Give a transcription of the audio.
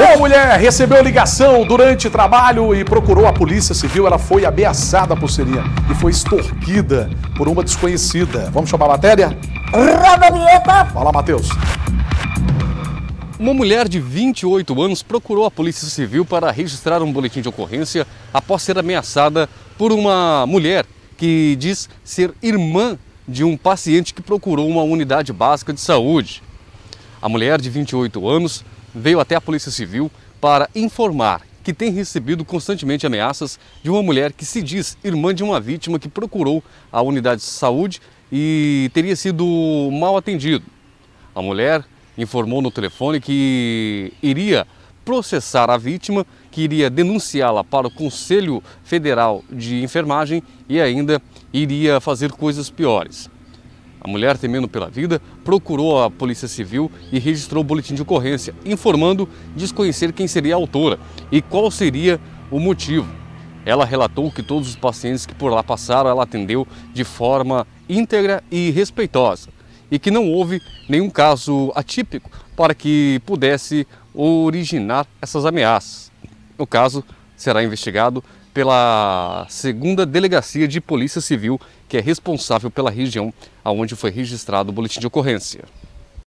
Uma mulher recebeu ligação durante trabalho e procurou a polícia civil. Ela foi ameaçada por seria e foi extorquida por uma desconhecida. Vamos chamar a matéria? Roda vinheta! Fala, Matheus. Uma mulher de 28 anos procurou a Polícia Civil para registrar um boletim de ocorrência após ser ameaçada por uma mulher que diz ser irmã de um paciente que procurou uma unidade básica de saúde. A mulher de 28 anos veio até a Polícia Civil para informar que tem recebido constantemente ameaças de uma mulher que se diz irmã de uma vítima que procurou a unidade de saúde e teria sido mal atendido. A mulher informou no telefone que iria processar a vítima, que iria denunciá-la para o Conselho Federal de Enfermagem e ainda iria fazer coisas piores. A mulher, temendo pela vida, procurou a Polícia Civil e registrou o boletim de ocorrência, informando desconhecer quem seria a autora e qual seria o motivo. Ela relatou que todos os pacientes que por lá passaram ela atendeu de forma íntegra e respeitosa e que não houve nenhum caso atípico para que pudesse originar essas ameaças. O caso será investigado pela segunda delegacia de polícia civil, que é responsável pela região onde foi registrado o boletim de ocorrência.